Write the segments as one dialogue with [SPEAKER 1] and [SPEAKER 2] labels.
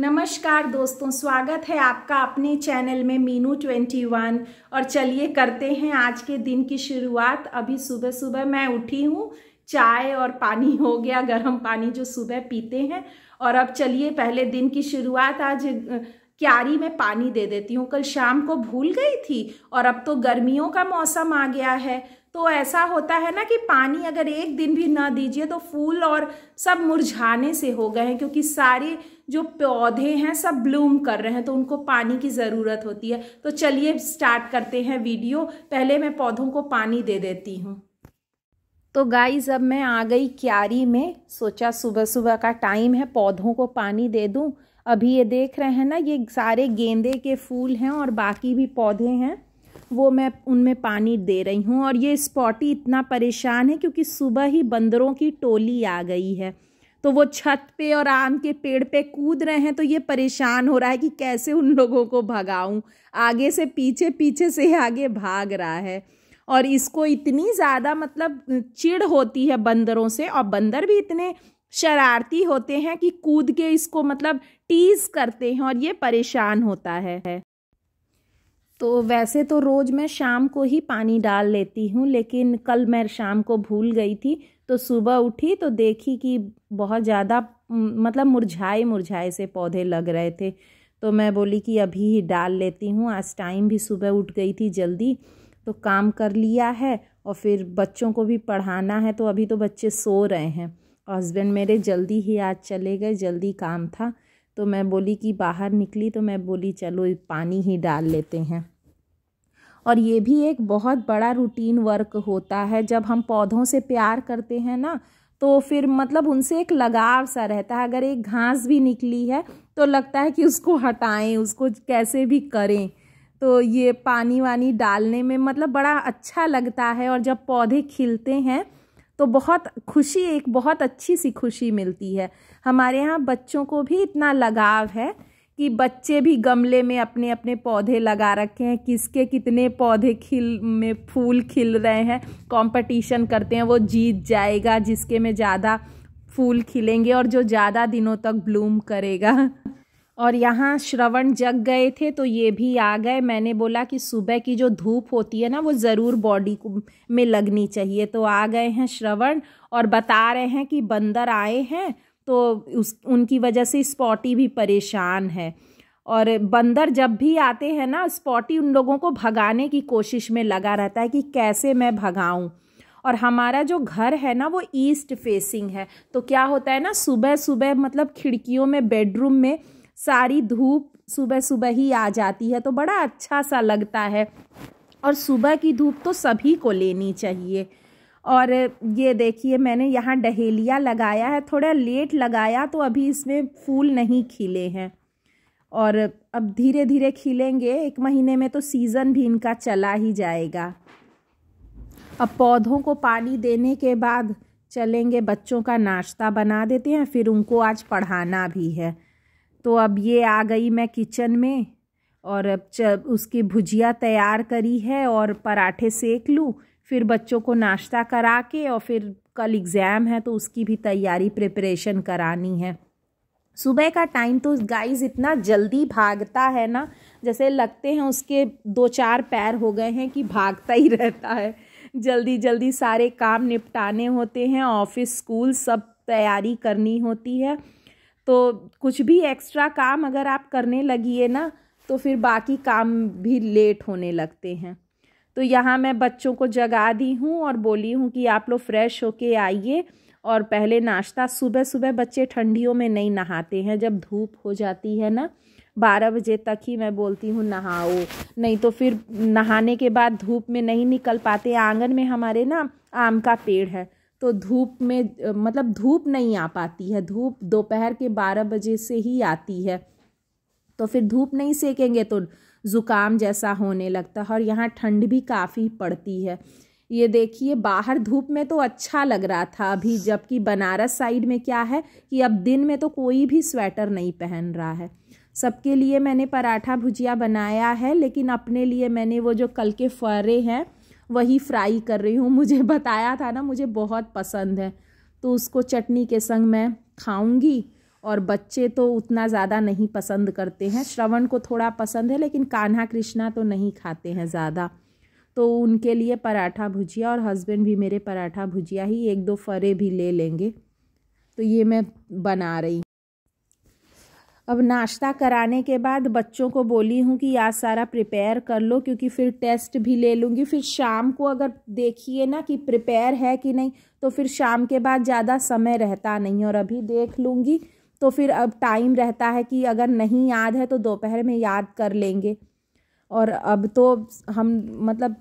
[SPEAKER 1] नमस्कार दोस्तों स्वागत है आपका अपने चैनल में मीनू ट्वेंटी वन और चलिए करते हैं आज के दिन की शुरुआत अभी सुबह सुबह मैं उठी हूँ चाय और पानी हो गया गर्म पानी जो सुबह पीते हैं और अब चलिए पहले दिन की शुरुआत आज क्यारी में पानी दे देती हूँ कल शाम को भूल गई थी और अब तो गर्मियों का मौसम आ गया है तो ऐसा होता है ना कि पानी अगर एक दिन भी ना दीजिए तो फूल और सब मुरझाने से हो गए हैं क्योंकि सारे जो पौधे हैं सब ब्लूम कर रहे हैं तो उनको पानी की ज़रूरत होती है तो चलिए स्टार्ट करते हैं वीडियो पहले मैं पौधों को पानी दे देती हूँ तो गाइस अब मैं आ गई क्यारी में सोचा सुबह सुबह का टाइम है पौधों को पानी दे दूँ अभी ये देख रहे हैं ना ये सारे गेंदे के फूल हैं और बाकी भी पौधे हैं वो मैं उनमें पानी दे रही हूँ और ये स्पॉटी इतना परेशान है क्योंकि सुबह ही बंदरों की टोली आ गई है तो वो छत पे और आम के पेड़ पे कूद रहे हैं तो ये परेशान हो रहा है कि कैसे उन लोगों को भगाऊं आगे से पीछे पीछे से आगे भाग रहा है और इसको इतनी ज़्यादा मतलब चिड़ होती है बंदरों से और बंदर भी इतने शरारती होते हैं कि कूद के इसको मतलब टीज करते हैं और ये परेशान होता है तो वैसे तो रोज़ मैं शाम को ही पानी डाल लेती हूँ लेकिन कल मैं शाम को भूल गई थी तो सुबह उठी तो देखी कि बहुत ज़्यादा मतलब मुरझाए मुरझाए से पौधे लग रहे थे तो मैं बोली कि अभी ही डाल लेती हूँ आज टाइम भी सुबह उठ गई थी जल्दी तो काम कर लिया है और फिर बच्चों को भी पढ़ाना है तो अभी तो बच्चे सो रहे हैं हस्बैंड मेरे जल्दी ही आज चले गए जल्दी काम था तो मैं बोली कि बाहर निकली तो मैं बोली चलो पानी ही डाल लेते हैं और ये भी एक बहुत बड़ा रूटीन वर्क होता है जब हम पौधों से प्यार करते हैं ना तो फिर मतलब उनसे एक लगाव सा रहता है अगर एक घास भी निकली है तो लगता है कि उसको हटाएं उसको कैसे भी करें तो ये पानी वानी डालने में मतलब बड़ा अच्छा लगता है और जब पौधे खिलते हैं तो बहुत खुशी एक बहुत अच्छी सी खुशी मिलती है हमारे यहाँ बच्चों को भी इतना लगाव है कि बच्चे भी गमले में अपने अपने पौधे लगा रखे हैं किसके कितने पौधे खिल में फूल खिल रहे हैं कंपटीशन करते हैं वो जीत जाएगा जिसके में ज़्यादा फूल खिलेंगे और जो ज़्यादा दिनों तक ब्लूम करेगा और यहाँ श्रवण जग गए थे तो ये भी आ गए मैंने बोला कि सुबह की जो धूप होती है ना वो ज़रूर बॉडी को में लगनी चाहिए तो आ गए हैं श्रवण और बता रहे हैं कि बंदर आए हैं तो उस उनकी वजह से स्पॉटी भी परेशान है और बंदर जब भी आते हैं ना स्पॉटी उन लोगों को भगाने की कोशिश में लगा रहता है कि कैसे मैं भगाऊँ और हमारा जो घर है ना वो ईस्ट फेसिंग है तो क्या होता है ना सुबह सुबह मतलब खिड़कियों में बेडरूम में सारी धूप सुबह सुबह ही आ जाती है तो बड़ा अच्छा सा लगता है और सुबह की धूप तो सभी को लेनी चाहिए और ये देखिए मैंने यहाँ डहेलिया लगाया है थोड़ा लेट लगाया तो अभी इसमें फूल नहीं खिले हैं और अब धीरे धीरे खिलेंगे एक महीने में तो सीज़न भी इनका चला ही जाएगा अब पौधों को पानी देने के बाद चलेंगे बच्चों का नाश्ता बना देते हैं फिर उनको आज पढ़ाना भी है तो अब ये आ गई मैं किचन में और अब उसकी भुजिया तैयार करी है और पराठे सेक लूँ फिर बच्चों को नाश्ता करा के और फिर कल एग्ज़ाम है तो उसकी भी तैयारी प्रिपरेशन करानी है सुबह का टाइम तो गाइस इतना जल्दी भागता है ना जैसे लगते हैं उसके दो चार पैर हो गए हैं कि भागता ही रहता है जल्दी जल्दी सारे काम निपटाने होते हैं ऑफिस स्कूल सब तैयारी करनी होती है तो कुछ भी एक्स्ट्रा काम अगर आप करने लगिए ना तो फिर बाकी काम भी लेट होने लगते हैं तो यहाँ मैं बच्चों को जगा दी हूँ और बोली हूँ कि आप लोग फ्रेश होके आइए और पहले नाश्ता सुबह सुबह बच्चे ठंडियों में नहीं नहाते हैं जब धूप हो जाती है ना बारह बजे तक ही मैं बोलती हूँ नहाओ नहीं तो फिर नहाने के बाद धूप में नहीं निकल पाते आंगन में हमारे ना आम का पेड़ है तो धूप में मतलब धूप नहीं आ पाती है धूप दोपहर के बारह बजे से ही आती है तो फिर धूप नहीं सेकेंगे तो ज़ुकाम जैसा होने लगता है और यहाँ ठंड भी काफ़ी पड़ती है ये देखिए बाहर धूप में तो अच्छा लग रहा था अभी जबकि बनारस साइड में क्या है कि अब दिन में तो कोई भी स्वेटर नहीं पहन रहा है सबके लिए मैंने पराठा भुजिया बनाया है लेकिन अपने लिए मैंने वो जो कल के फरे हैं वही फ्राई कर रही हूँ मुझे बताया था ना मुझे बहुत पसंद है तो उसको चटनी के संग मैं खाऊंगी और बच्चे तो उतना ज़्यादा नहीं पसंद करते हैं श्रवण को थोड़ा पसंद है लेकिन कान्हा कृष्णा तो नहीं खाते हैं ज़्यादा तो उनके लिए पराठा भुजिया और हस्बैंड भी मेरे पराठा भुजिया ही एक दो फरे भी ले लेंगे तो ये मैं बना रही अब नाश्ता कराने के बाद बच्चों को बोली हूँ कि आज सारा प्रिपेयर कर लो क्योंकि फिर टेस्ट भी ले लूँगी फिर शाम को अगर देखिए ना कि प्रिपेयर है कि नहीं तो फिर शाम के बाद ज़्यादा समय रहता नहीं और अभी देख लूँगी तो फिर अब टाइम रहता है कि अगर नहीं याद है तो दोपहर में याद कर लेंगे और अब तो हम मतलब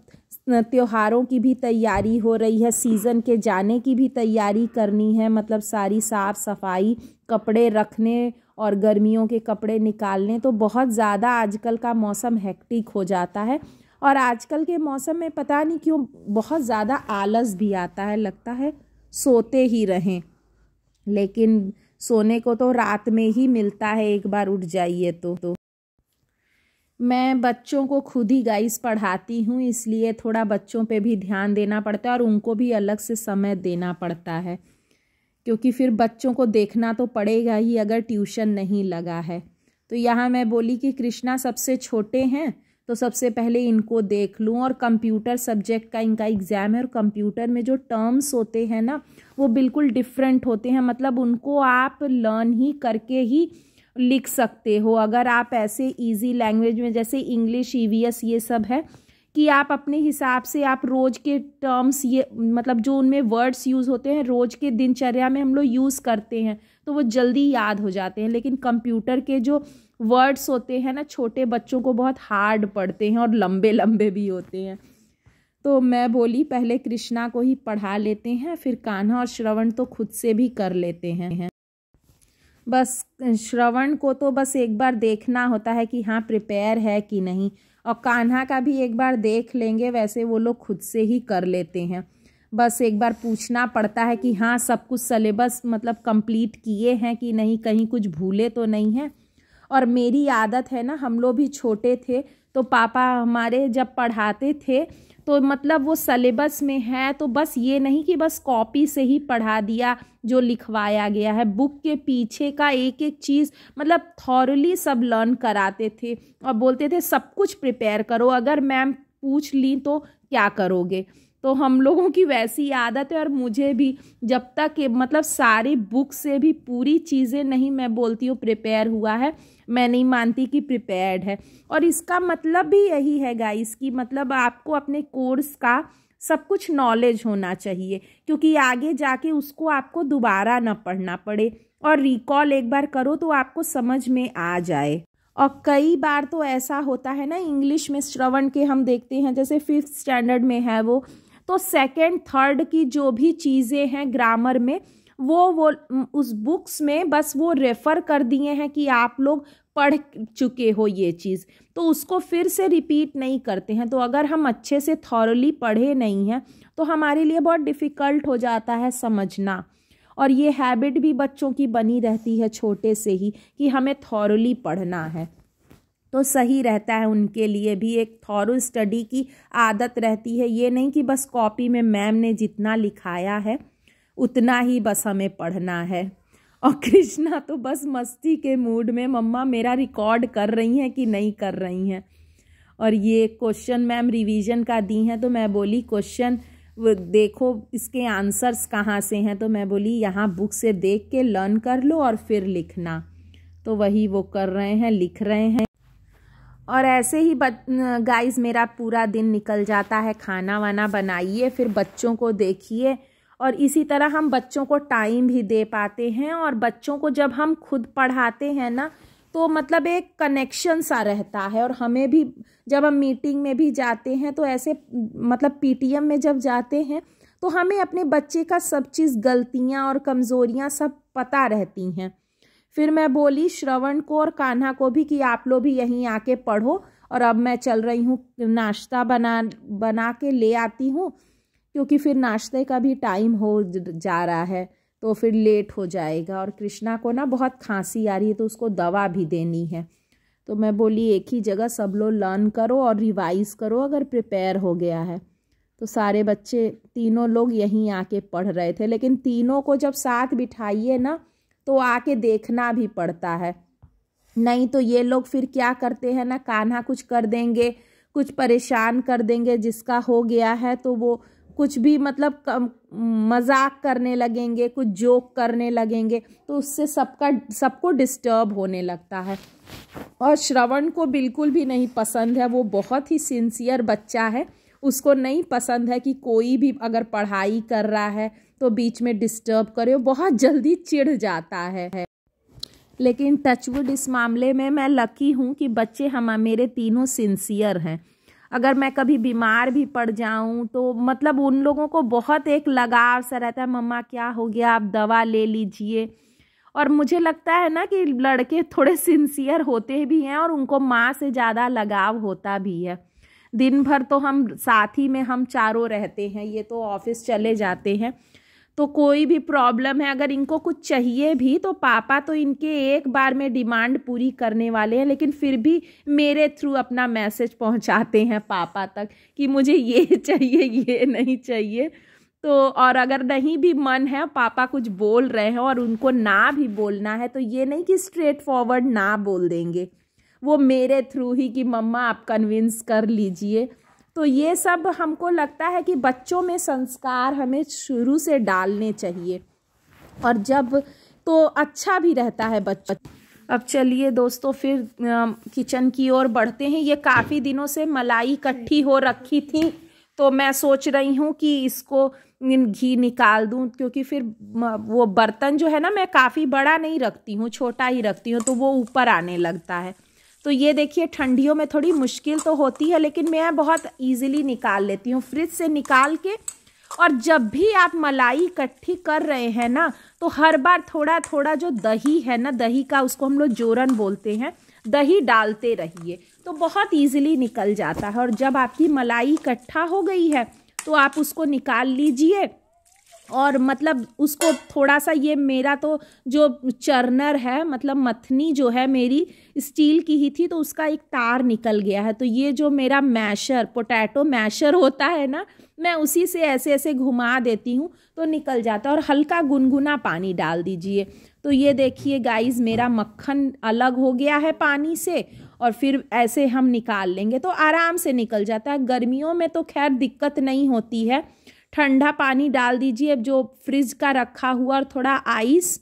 [SPEAKER 1] त्योहारों की भी तैयारी हो रही है सीज़न के जाने की भी तैयारी करनी है मतलब सारी साफ़ सफाई कपड़े रखने और गर्मियों के कपड़े निकाल लें तो बहुत ज़्यादा आजकल का मौसम हैक्टिक हो जाता है और आजकल के मौसम में पता नहीं क्यों बहुत ज़्यादा आलस भी आता है लगता है सोते ही रहें लेकिन सोने को तो रात में ही मिलता है एक बार उठ जाइए तो तो मैं बच्चों को खुद ही गाइस पढ़ाती हूँ इसलिए थोड़ा बच्चों पे भी ध्यान देना पड़ता है और उनको भी अलग से समय देना पड़ता है क्योंकि फिर बच्चों को देखना तो पड़ेगा ही अगर ट्यूशन नहीं लगा है तो यहाँ मैं बोली कि कृष्णा सबसे छोटे हैं तो सबसे पहले इनको देख लूँ और कंप्यूटर सब्जेक्ट का इनका एग्ज़ाम है और कंप्यूटर में जो टर्म्स होते हैं ना वो बिल्कुल डिफरेंट होते हैं मतलब उनको आप लर्न ही करके ही लिख सकते हो अगर आप ऐसे इजी लैंग्वेज में जैसे इंग्लिश ई e ये सब है कि आप अपने हिसाब से आप रोज़ के टर्म्स ये मतलब जो उनमें वर्ड्स यूज़ होते हैं रोज़ के दिनचर्या में हम लोग यूज़ करते हैं तो वो जल्दी याद हो जाते हैं लेकिन कंप्यूटर के जो वर्ड्स होते हैं ना छोटे बच्चों को बहुत हार्ड पड़ते हैं और लंबे लंबे भी होते हैं तो मैं बोली पहले कृष्णा को ही पढ़ा लेते हैं फिर कान्हा और श्रवण तो खुद से भी कर लेते हैं बस श्रवण को तो बस एक बार देखना होता है कि हाँ प्रिपेयर है कि नहीं और कान्हा का भी एक बार देख लेंगे वैसे वो लोग खुद से ही कर लेते हैं बस एक बार पूछना पड़ता है कि हाँ सब कुछ सलेबस मतलब कंप्लीट किए हैं कि नहीं कहीं कुछ भूले तो नहीं हैं और मेरी आदत है ना हम लोग भी छोटे थे तो पापा हमारे जब पढ़ाते थे तो मतलब वो सलेबस में है तो बस ये नहीं कि बस कॉपी से ही पढ़ा दिया जो लिखवाया गया है बुक के पीछे का एक एक चीज़ मतलब थॉरली सब लर्न कराते थे और बोलते थे सब कुछ प्रिपेयर करो अगर मैम पूछ ली तो क्या करोगे तो हम लोगों की वैसी आदत है और मुझे भी जब तक मतलब सारी बुक से भी पूरी चीज़ें नहीं मैं बोलती हूँ प्रिपेयर हुआ है मैं नहीं मानती कि प्रिपेयर्ड है और इसका मतलब भी यही है गाइस कि मतलब आपको अपने कोर्स का सब कुछ नॉलेज होना चाहिए क्योंकि आगे जाके उसको आपको दोबारा ना पढ़ना पड़े और रिकॉल एक बार करो तो आपको समझ में आ जाए और कई बार तो ऐसा होता है ना इंग्लिश में श्रवण के हम देखते हैं जैसे फिफ्थ स्टैंडर्ड में है वो तो सेकेंड थर्ड की जो भी चीज़ें हैं ग्रामर में वो वो उस बुक्स में बस वो रेफ़र कर दिए हैं कि आप लोग पढ़ चुके हो ये चीज़ तो उसको फिर से रिपीट नहीं करते हैं तो अगर हम अच्छे से थॉरली पढ़े नहीं हैं तो हमारे लिए बहुत डिफ़िकल्ट हो जाता है समझना और ये हैबिट भी बच्चों की बनी रहती है छोटे से ही कि हमें थॉरली पढ़ना है तो सही रहता है उनके लिए भी एक थॉरू स्टडी की आदत रहती है ये नहीं कि बस कॉपी में मैम ने जितना लिखाया है उतना ही बस हमें पढ़ना है और कृष्णा तो बस मस्ती के मूड में मम्मा मेरा रिकॉर्ड कर रही हैं कि नहीं कर रही हैं और ये क्वेश्चन मैम रिवीजन का दी हैं तो मैं बोली क्वेश्चन देखो इसके आंसर्स कहाँ से हैं तो मैं बोली यहाँ बुक से देख के लर्न कर लो और फिर लिखना तो वही वो कर रहे हैं लिख रहे हैं और ऐसे ही गाइस मेरा पूरा दिन निकल जाता है खाना वाना बनाइए फिर बच्चों को देखिए और इसी तरह हम बच्चों को टाइम भी दे पाते हैं और बच्चों को जब हम खुद पढ़ाते हैं ना तो मतलब एक कनेक्शन सा रहता है और हमें भी जब हम मीटिंग में भी जाते हैं तो ऐसे मतलब पीटीएम में जब जाते हैं तो हमें अपने बच्चे का सब चीज़ गलतियाँ और कमज़ोरियाँ सब पता रहती हैं फिर मैं बोली श्रवण को और कान्हा को भी कि आप लोग भी यहीं आके पढ़ो और अब मैं चल रही हूँ नाश्ता बना बना के ले आती हूँ क्योंकि फिर नाश्ते का भी टाइम हो जा रहा है तो फिर लेट हो जाएगा और कृष्णा को ना बहुत खांसी आ रही है तो उसको दवा भी देनी है तो मैं बोली एक ही जगह सब लोग लर्न करो और रिवाइज करो अगर प्रिपेयर हो गया है तो सारे बच्चे तीनों लोग यहीं आके पढ़ रहे थे लेकिन तीनों को जब साथ बिठाइए ना तो आके देखना भी पड़ता है नहीं तो ये लोग फिर क्या करते हैं ना कान्हा कुछ कर देंगे कुछ परेशान कर देंगे जिसका हो गया है तो वो कुछ भी मतलब कम, मजाक करने लगेंगे कुछ जोक करने लगेंगे तो उससे सबका सबको डिस्टर्ब होने लगता है और श्रवण को बिल्कुल भी नहीं पसंद है वो बहुत ही सिंसियर बच्चा है उसको नहीं पसंद है कि कोई भी अगर पढ़ाई कर रहा है तो बीच में डिस्टर्ब करे बहुत जल्दी चिढ़ जाता है लेकिन टचवुड इस मामले में मैं लकी हूँ कि बच्चे हम मेरे तीनों सिंसियर हैं अगर मैं कभी बीमार भी पड़ जाऊँ तो मतलब उन लोगों को बहुत एक लगाव सा रहता है मम्मा क्या हो गया आप दवा ले लीजिए और मुझे लगता है ना कि लड़के थोड़े सिंसियर होते भी हैं और उनको माँ से ज़्यादा लगाव होता भी है दिन भर तो हम साथ ही में हम चारों रहते हैं ये तो ऑफिस चले जाते हैं तो कोई भी प्रॉब्लम है अगर इनको कुछ चाहिए भी तो पापा तो इनके एक बार में डिमांड पूरी करने वाले हैं लेकिन फिर भी मेरे थ्रू अपना मैसेज पहुंचाते हैं पापा तक कि मुझे ये चाहिए ये नहीं चाहिए तो और अगर नहीं भी मन है पापा कुछ बोल रहे हैं और उनको ना भी बोलना है तो ये नहीं कि स्ट्रेट फॉरवर्ड ना बोल देंगे वो मेरे थ्रू ही कि मम्मा आप कन्विंस कर लीजिए तो ये सब हमको लगता है कि बच्चों में संस्कार हमें शुरू से डालने चाहिए और जब तो अच्छा भी रहता है बच्चा अब चलिए दोस्तों फिर किचन की ओर बढ़ते हैं ये काफ़ी दिनों से मलाई इकट्ठी हो रखी थी तो मैं सोच रही हूँ कि इसको घी निकाल दूँ क्योंकि फिर वो बर्तन जो है ना मैं काफ़ी बड़ा नहीं रखती हूँ छोटा ही रखती हूँ तो वो ऊपर आने लगता है तो ये देखिए ठंडियों में थोड़ी मुश्किल तो होती है लेकिन मैं बहुत ईजिली निकाल लेती हूँ फ्रिज से निकाल के और जब भी आप मलाई इकट्ठी कर रहे हैं ना तो हर बार थोड़ा थोड़ा जो दही है ना दही का उसको हम लोग जोरन बोलते हैं दही डालते रहिए तो बहुत ईजिली निकल जाता है और जब आपकी मलाई इकट्ठा हो गई है तो आप उसको निकाल लीजिए और मतलब उसको थोड़ा सा ये मेरा तो जो चर्नर है मतलब मथनी जो है मेरी स्टील की ही थी तो उसका एक तार निकल गया है तो ये जो मेरा मैशर पोटैटो मैशर होता है ना मैं उसी से ऐसे ऐसे घुमा देती हूँ तो निकल जाता है और हल्का गुनगुना पानी डाल दीजिए तो ये देखिए गाइस मेरा मक्खन अलग हो गया है पानी से और फिर ऐसे हम निकाल लेंगे तो आराम से निकल जाता है गर्मियों में तो खैर दिक्कत नहीं होती है ठंडा पानी डाल दीजिए अब जो फ्रिज का रखा हुआ और थोड़ा आइस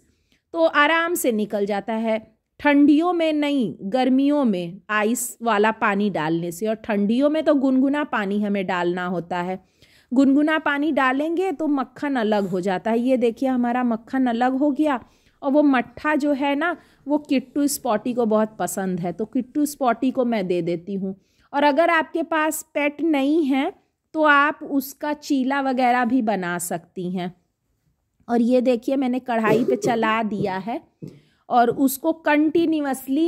[SPEAKER 1] तो आराम से निकल जाता है ठंडियों में नहीं गर्मियों में आइस वाला पानी डालने से और ठंडियों में तो गुनगुना पानी हमें डालना होता है गुनगुना पानी डालेंगे तो मक्खन अलग हो जाता है ये देखिए हमारा मक्खन अलग हो गया और वो मट्ठा जो है ना वो किट्टू स्पॉटी को बहुत पसंद है तो किट्टू स्पॉटी को मैं दे देती हूँ और अगर आपके पास पेट नहीं है तो आप उसका चीला वगैरह भी बना सकती हैं और ये देखिए मैंने कढ़ाई पे चला दिया है और उसको कंटिन्यूसली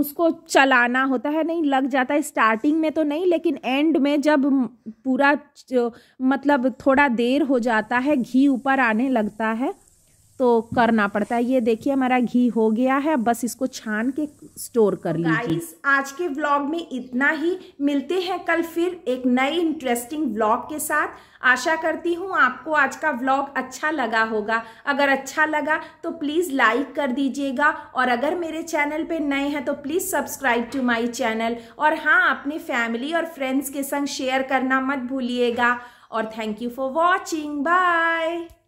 [SPEAKER 1] उसको चलाना होता है नहीं लग जाता है स्टार्टिंग में तो नहीं लेकिन एंड में जब पूरा मतलब थोड़ा देर हो जाता है घी ऊपर आने लगता है तो करना पड़ता है ये देखिए हमारा घी हो गया है बस इसको छान के स्टोर कर तो लीजिए गाइस आज के व्लॉग में इतना ही मिलते हैं कल फिर एक नए इंटरेस्टिंग व्लॉग के साथ आशा करती हूँ आपको आज का व्लॉग अच्छा लगा होगा अगर अच्छा लगा तो प्लीज़ लाइक कर दीजिएगा और अगर मेरे चैनल पे नए हैं तो please subscribe to my channel और हाँ अपने फैमिली और फ्रेंड्स के संग शेयर करना मत भूलिएगा और thank you for watching bye